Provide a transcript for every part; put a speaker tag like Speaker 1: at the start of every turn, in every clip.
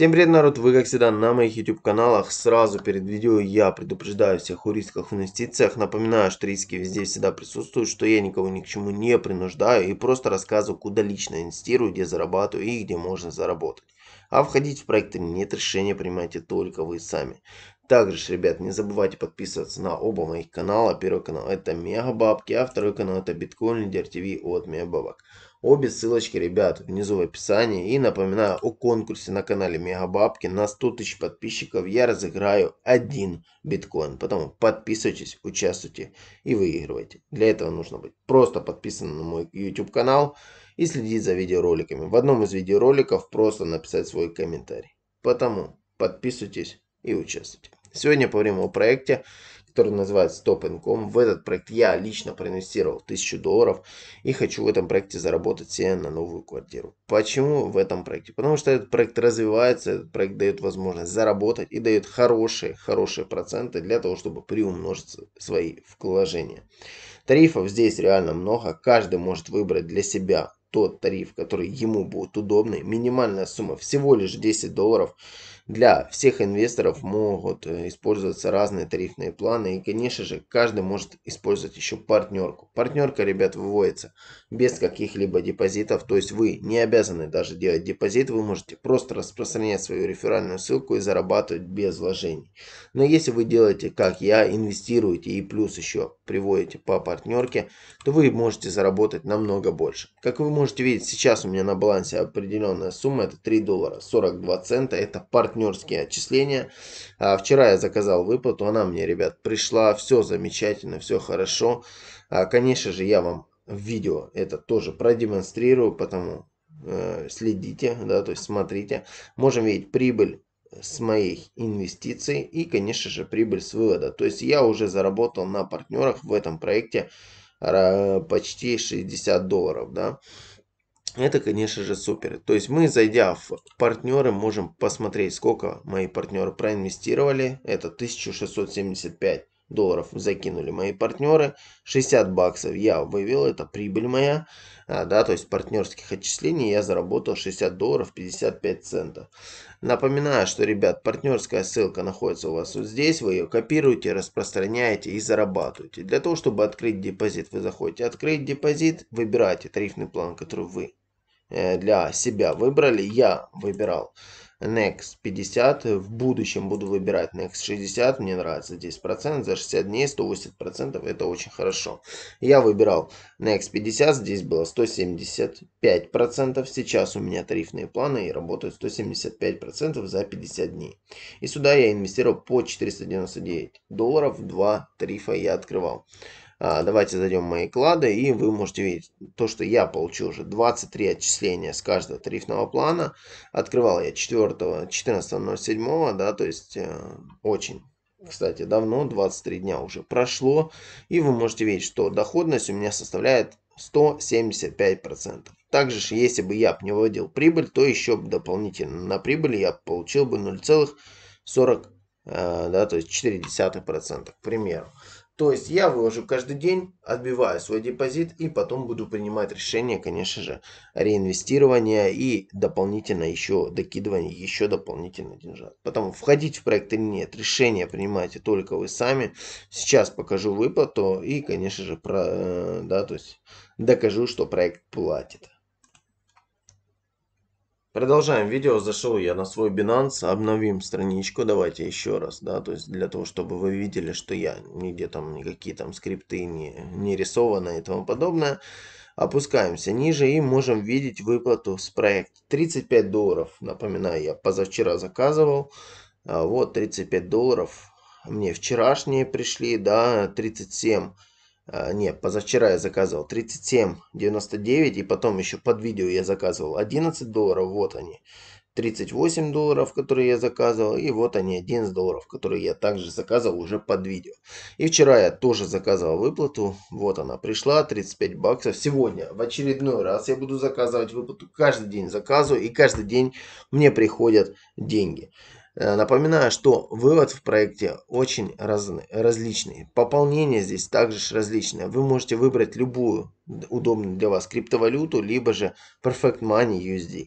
Speaker 1: Всем привет, народ! Вы, как всегда, на моих YouTube каналах. Сразу перед видео я предупреждаю всех о рисках в инвестициях. Напоминаю, что риски везде всегда присутствуют, что я никого ни к чему не принуждаю и просто рассказываю, куда лично инвестирую, где зарабатываю и где можно заработать. А входить в проекты нет решения, принимайте только вы сами. Также, ребят, не забывайте подписываться на оба моих канала. Первый канал это Мегабабки, а второй канал это Биткоин Лидер ТВ от Мегабабок. Обе ссылочки, ребят, внизу в описании. И напоминаю о конкурсе на канале Мегабабки. На 100 тысяч подписчиков я разыграю один биткоин. Поэтому подписывайтесь, участвуйте и выигрывайте. Для этого нужно быть просто подписанным на мой YouTube канал и следить за видеороликами. В одном из видеороликов просто написать свой комментарий. Поэтому подписывайтесь и участвуйте. Сегодня поговорим о проекте, который называется Top Income. В этот проект я лично проинвестировал 1000 долларов и хочу в этом проекте заработать себе на новую квартиру. Почему в этом проекте? Потому что этот проект развивается, этот проект дает возможность заработать и дает хорошие, хорошие проценты для того, чтобы приумножить свои вложения. Тарифов здесь реально много, каждый может выбрать для себя тот тариф, который ему будет удобный. Минимальная сумма всего лишь 10 долларов. Для всех инвесторов могут э, использоваться разные тарифные планы. И, конечно же, каждый может использовать еще партнерку. Партнерка, ребят, выводится без каких-либо депозитов. То есть вы не обязаны даже делать депозит. Вы можете просто распространять свою реферальную ссылку и зарабатывать без вложений. Но если вы делаете, как я, инвестируете и плюс еще приводите по партнерке, то вы можете заработать намного больше. Как вы можете видеть, сейчас у меня на балансе определенная сумма. Это 3 доллара 42 цента. Это партнерка партнерские отчисления. А, вчера я заказал выплату, она мне, ребят, пришла. Все замечательно, все хорошо. А, конечно же, я вам в видео это тоже продемонстрирую, потому э, следите, да, то есть смотрите. Можем видеть прибыль с моих инвестиций и, конечно же, прибыль с вывода. То есть я уже заработал на партнерах в этом проекте а, почти 60 долларов, да. Это, конечно же, супер. То есть мы, зайдя в партнеры, можем посмотреть, сколько мои партнеры проинвестировали. Это 1675 долларов закинули мои партнеры, 60 баксов я вывел, это прибыль моя, а, да, то есть партнерских отчислений я заработал 60 долларов 55 центов. Напоминаю, что, ребят, партнерская ссылка находится у вас вот здесь, вы ее копируете, распространяете и зарабатываете. Для того, чтобы открыть депозит, вы заходите «Открыть депозит», выбираете тарифный план, который вы Э, для себя выбрали. Я выбирал Next 50, в будущем буду выбирать Next 60, мне нравится 10%, за 60 дней 180%, процентов это очень хорошо. Я выбирал Next 50, здесь было 175%, процентов сейчас у меня тарифные планы и работают 175% процентов за 50 дней. И сюда я инвестировал по 499 долларов, два тарифа я открывал. А, давайте зайдем в мои клады, и вы можете видеть то, что я получил уже 23 отчисления с каждого тарифного плана. Открывал я 14.07, да, то есть э, очень кстати, давно, 23 дня уже прошло, и вы можете видеть, что доходность у меня составляет 175%. Также, если бы я не выводил прибыль, то еще бы дополнительно на прибыль я получил бы 0,40, э, да, то есть 0,4%, к примеру. То есть я выложу каждый день, отбиваю свой депозит и потом буду принимать решение, конечно же, реинвестирования и дополнительно еще докидывание, еще дополнительно деньжат. Потому входить в проект или нет, решение принимаете только вы сами. Сейчас покажу выплату и, конечно же, про, э, да, то есть докажу, что проект платит. Продолжаем видео, зашел я на свой Binance, обновим страничку, давайте еще раз, да, то есть для того, чтобы вы видели, что я нигде там никакие там скрипты не, не рисованы и тому подобное. Опускаемся ниже и можем видеть выплату с проекта. 35 долларов, напоминаю, я позавчера заказывал, а, вот 35 долларов мне вчерашние пришли, да, 37 долларов а, не, позавчера я заказывал 37,99 и потом еще под видео я заказывал 11 долларов, вот они. 38 долларов, которые я заказывал, и вот они 11 долларов, которые я также заказывал уже под видео. И вчера я тоже заказывал выплату, вот она пришла, 35 баксов. Сегодня в очередной раз я буду заказывать выплату, каждый день заказываю и каждый день мне приходят деньги. Э, напоминаю, что вывод в проекте очень разный, различный. Пополнение здесь также различное. Вы можете выбрать любую удобную для вас криптовалюту, либо же Perfect Money USD.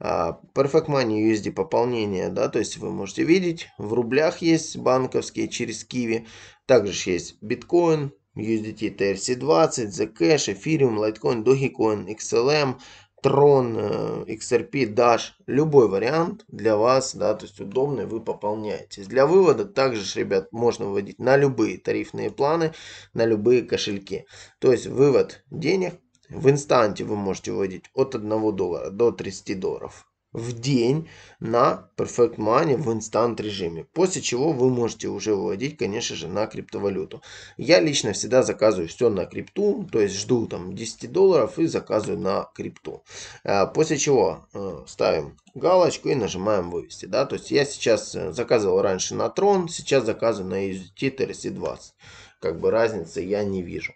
Speaker 1: А, Perfect Money USD пополнение, да, то есть вы можете видеть, в рублях есть банковские через Kiwi, также есть биткоин, USDT, TRC20, Zcash, Ethereum, Litecoin, Dogecoin, XLM, Tron, э, XRP, Dash, любой вариант для вас, да, то есть удобный, вы пополняетесь. Для вывода также, ребят, можно выводить на любые тарифные планы, на любые кошельки. То есть вывод денег в инстанте вы можете выводить от 1 доллара до 30 долларов в день на Perfect Money в инстант режиме. После чего вы можете уже выводить, конечно же, на криптовалюту. Я лично всегда заказываю все на крипту, то есть жду там 10 долларов и заказываю на крипту. Э, после чего э, ставим галочку и нажимаем вывести. Да? То есть я сейчас э, заказывал раньше на Tron, сейчас заказываю на USDT TRC20. Как бы разницы я не вижу.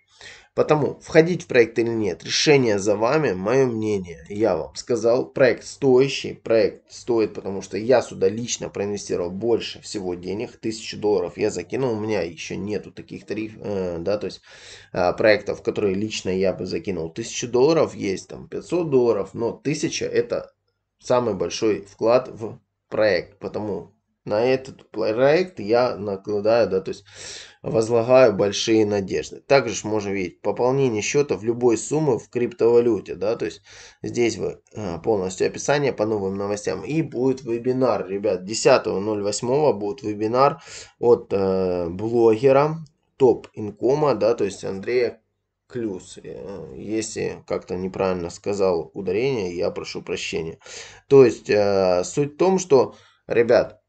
Speaker 1: Потому, входить в проект или нет, решение за вами, мое мнение, я вам сказал, проект стоящий, проект стоит, потому что я сюда лично проинвестировал больше всего денег, тысячу долларов я закинул, у меня еще нету таких тариф, э, да, то есть э, проектов, которые лично я бы закинул, тысячу долларов есть, там 500 долларов, но тысяча это самый большой вклад в проект, потому на этот проект я накладываю, да, то есть возлагаю большие надежды. Также можно видеть пополнение счета в любой суммы в криптовалюте, да, то есть здесь вы э, полностью описание по новым новостям. И будет вебинар, ребят, 10.08 будет вебинар от э, блогера топ инкома, да, то есть Андрея Клюс. Э, если как-то неправильно сказал ударение, я прошу прощения. То есть э, суть в том, что, ребят,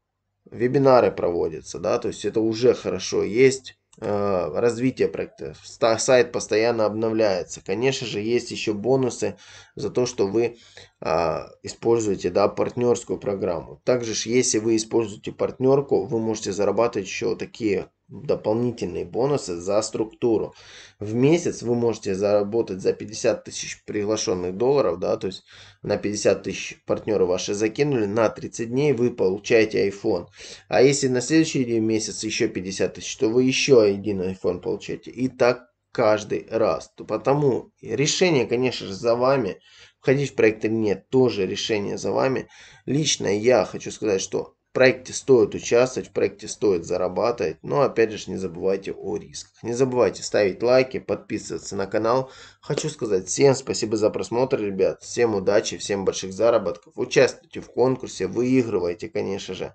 Speaker 1: вебинары проводятся, да, то есть это уже хорошо. Есть э, развитие проекта, сайт постоянно обновляется. Конечно же, есть еще бонусы за то, что вы а, используете да, партнерскую программу. Также, если вы используете партнерку, вы можете зарабатывать еще такие дополнительные бонусы за структуру. В месяц вы можете заработать за 50 тысяч приглашенных долларов, да, то есть на 50 тысяч партнеры ваши закинули, на 30 дней вы получаете iPhone. А если на следующий месяц еще 50 тысяч, то вы еще один iPhone получаете. И так каждый раз. Потому решение, конечно же, за вами входить в проект или нет, тоже решение за вами. Лично я хочу сказать, что в проекте стоит участвовать, в проекте стоит зарабатывать, но опять же не забывайте о рисках. Не забывайте ставить лайки, подписываться на канал. Хочу сказать всем спасибо за просмотр, ребят, всем удачи, всем больших заработков. Участвуйте в конкурсе, выигрывайте, конечно же.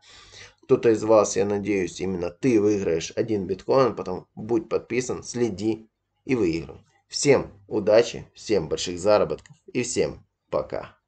Speaker 1: Кто-то из вас, я надеюсь, именно ты выиграешь один биткоин, потом будь подписан, следи и выигрывай. Всем удачи, всем больших заработков и всем пока.